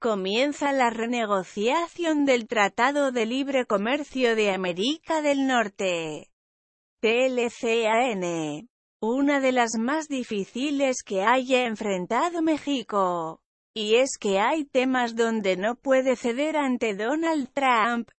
comienza la renegociación del Tratado de Libre Comercio de América del Norte. TLCAN. Una de las más difíciles que haya enfrentado México. Y es que hay temas donde no puede ceder ante Donald Trump,